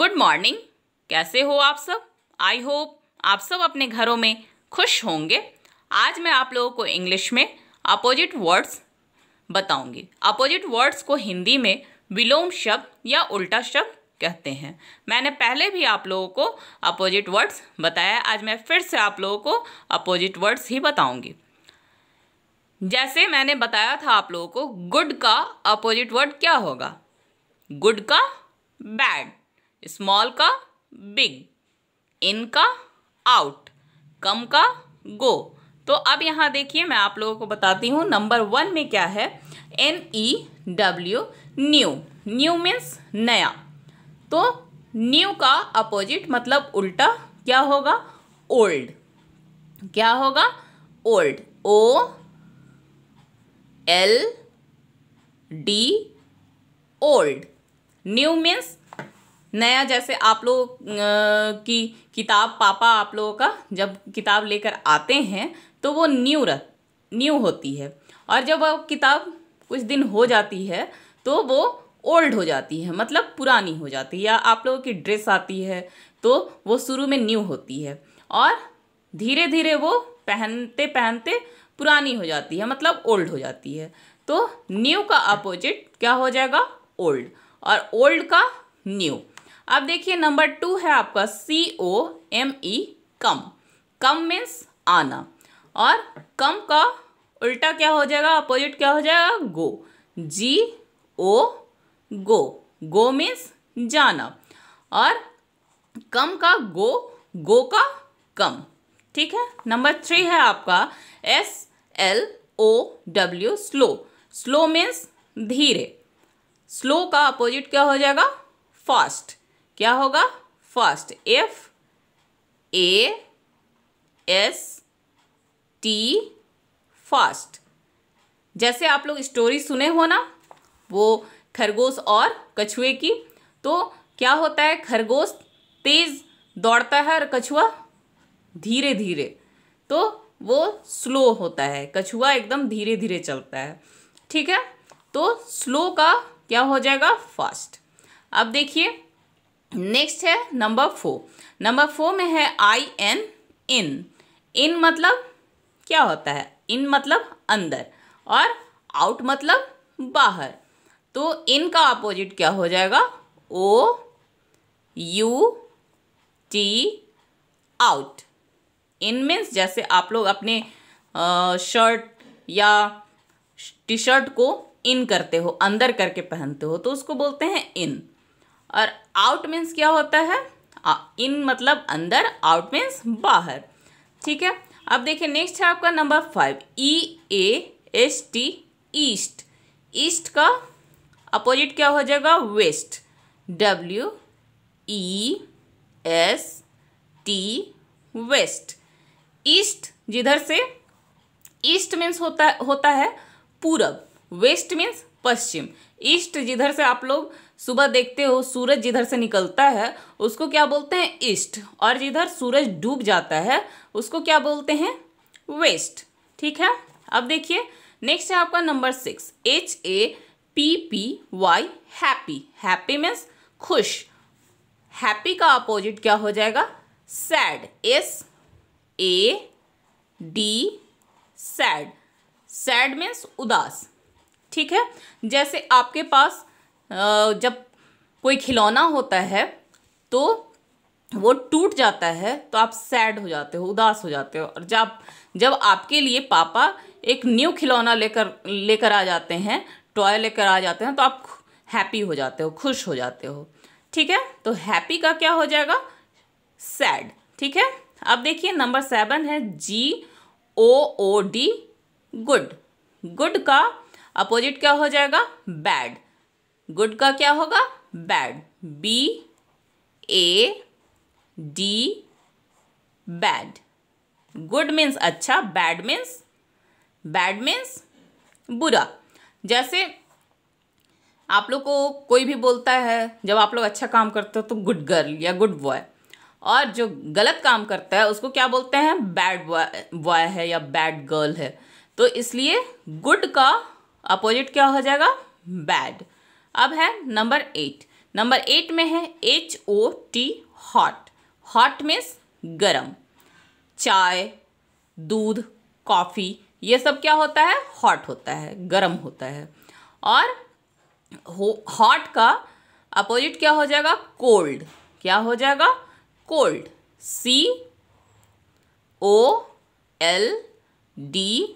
good morning कैसे हो आप सब आई होप आप सब अपने घरों में खुश होंगे आज मैं आप लोगों को इंग्लिश में अपोजिट वर्ड्स बताऊंगी अपोजिट वर्ड्स को हिंदी में विलोम शब्द या उल्टा शब्द कहते हैं मैंने पहले भी आप लोगों को अपोजिट वर्ड्स बताया आज मैं फिर से आप लोगों को अपोजिट वर्ड्स ही बताऊंगी जैसे मैंने बताया था आप लोगों को गुड का अपोजिट वर्ड क्या होगा गुड का बैड स्मॉल का बिग इन का आउट कम का गो तो अब यहाँ देखिए मैं आप लोगों को बताती हूँ नंबर वन में क्या है N E W new new means नया तो न्यू का अपोजिट मतलब उल्टा क्या होगा ओल्ड क्या होगा old O L D old new means नया जैसे आप लोग की किताब पापा आप लोगों का जब किताब लेकर आते हैं तो वो न्यू रह न्यू होती है और जब वो किताब कुछ दिन हो जाती है तो वो ओल्ड हो जाती है मतलब पुरानी हो जाती है या आप लोगों की ड्रेस आती है तो वो शुरू में न्यू होती है और धीरे धीरे वो पहनते पहनते पुरानी हो जाती है मतलब ओल्ड हो जाती है तो न्यू का अपोजिट क्या हो जाएगा ओल्ड और ओल्ड का न्यू अब देखिए नंबर टू है आपका सी ओ एम ई कम कम मीन्स आना और कम का उल्टा क्या हो जाएगा अपोजिट क्या हो जाएगा गो जी ओ गो गो मीन्स जाना और कम का गो गो का कम ठीक है नंबर थ्री है आपका S L O W slow slow means धीरे स्लो का अपोजिट क्या हो जाएगा फास्ट क्या होगा first F A S T first जैसे आप लोग स्टोरी सुने हो ना वो खरगोश और कछुए की तो क्या होता है खरगोश तेज़ दौड़ता है और कछुआ धीरे धीरे तो वो स्लो होता है कछुआ एकदम धीरे धीरे चलता है ठीक है तो स्लो का क्या हो जाएगा फास्ट अब देखिए नेक्स्ट है नंबर फोर नंबर फोर में है आई एन इन इन मतलब क्या होता है इन मतलब अंदर और आउट मतलब बाहर तो इन का अपोजिट क्या हो जाएगा O U T out in means जैसे आप लोग अपने शर्ट या टी शर्ट को इन करते हो अंदर करके पहनते हो तो उसको बोलते हैं इन और आउट मीन्स क्या होता है इन मतलब अंदर आउट मीन्स बाहर ठीक है अब देखिए नेक्स्ट है आपका number five E A S T east east का अपोजिट क्या हो जाएगा west W E S T west east जिधर से ईस्ट मीन्स होता होता है पूरब वेस्ट मीन्स पश्चिम ईस्ट जिधर से आप लोग सुबह देखते हो सूरज जिधर से निकलता है उसको क्या बोलते हैं ईस्ट और जिधर सूरज डूब जाता है उसको क्या बोलते हैं वेस्ट ठीक है अब देखिए नेक्स्ट है आपका number six H A P P Y happy happy means खुश हैप्पी का अपोजिट क्या हो जाएगा sad S A D sad sad means उदास ठीक है जैसे आपके पास जब कोई खिलौना होता है तो वो टूट जाता है तो आप सैड हो जाते हो उदास हो जाते हो और जब जब आपके लिए पापा एक न्यू खिलौना लेकर लेकर आ जाते हैं टॉय लेकर आ जाते हैं तो आप हैप्पी हो जाते हो खुश हो जाते हो ठीक है तो हैप्पी का क्या हो जाएगा सैड ठीक है अब देखिए नंबर सेवन है G O O D good good का अपोजिट क्या हो जाएगा बैड गुड का क्या होगा bad B A D bad good means अच्छा बैड मीन्स बैड मीन्स बुरा जैसे आप लोग को कोई भी बोलता है जब आप लोग अच्छा काम करते हो तो गुड गर्ल या गुड बॉय और जो गलत काम करता है उसको क्या बोलते हैं बैड बॉय है या बैड गर्ल है तो इसलिए गुड का अपोजिट क्या हो जाएगा बैड अब है नंबर एट नंबर एट में है H O T hot hot means गरम चाय दूध कॉफ़ी ये सब क्या होता है हॉट होता है गरम होता है और हॉट का अपोजिट क्या हो जाएगा कोल्ड क्या हो जाएगा cold C O L D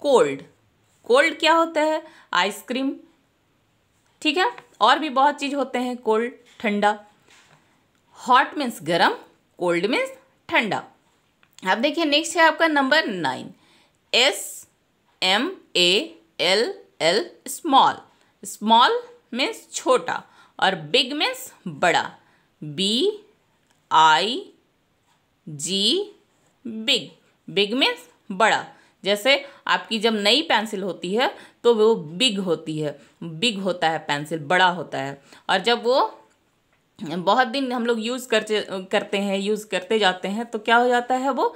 cold cold क्या होता है आइसक्रीम ठीक है और भी बहुत चीज़ होते हैं कोल्ड ठंडा हॉट मीन्स गर्म कोल्ड मीन्स ठंडा अब देखिए नेक्स्ट है आपका number nine S M A L L small small means छोटा और बिग मीन्स बड़ा B I G big big means बड़ा जैसे आपकी जब नई पेंसिल होती है तो वो बिग होती है बिग होता है पेंसिल बड़ा होता है और जब वो बहुत दिन हम लोग यूज़ कर करते हैं यूज़ करते जाते हैं तो क्या हो जाता है वो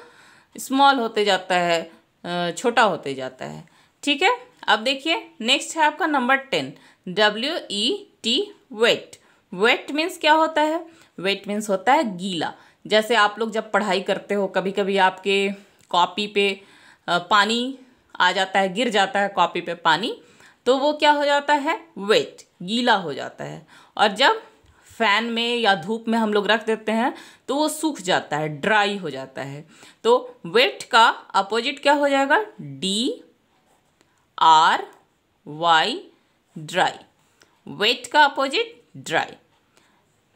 स्मॉल होते जाता है छोटा होते जाता है ठीक है अब देखिए नेक्स्ट है आपका number ten W E T wet wet means क्या होता है वेट मीन्स होता है गीला जैसे आप लोग जब पढ़ाई करते हो कभी कभी आपके कॉपी पे पानी आ जाता है गिर जाता है कॉपी पे पानी तो वो क्या हो जाता है वेट गीला हो जाता है और जब फ़ैन में या धूप में हम लोग रख देते हैं तो वो सूख जाता है ड्राई हो जाता है तो वेट का अपोजिट क्या हो जाएगा D R Y dry wet का अपोजिट ड्राई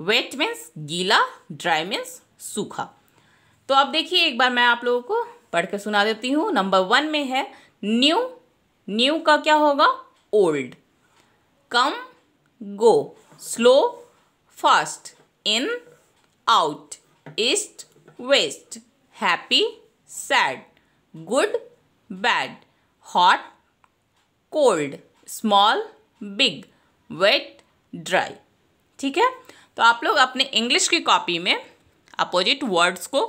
वेट मीन्स गीला ड्राई मीन्स सूखा तो अब देखिए एक बार मैं आप लोगों को पढ़ के सुना देती हूँ नंबर वन में है न्यू न्यू का क्या होगा old come go slow fast in out east west happy sad good bad hot cold small big wet dry ठीक है तो आप लोग अपने इंग्लिश की कॉपी में अपोजिट वर्ड्स को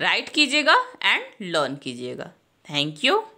राइट कीजिएगा एंड लर्न कीजिएगा थैंक यू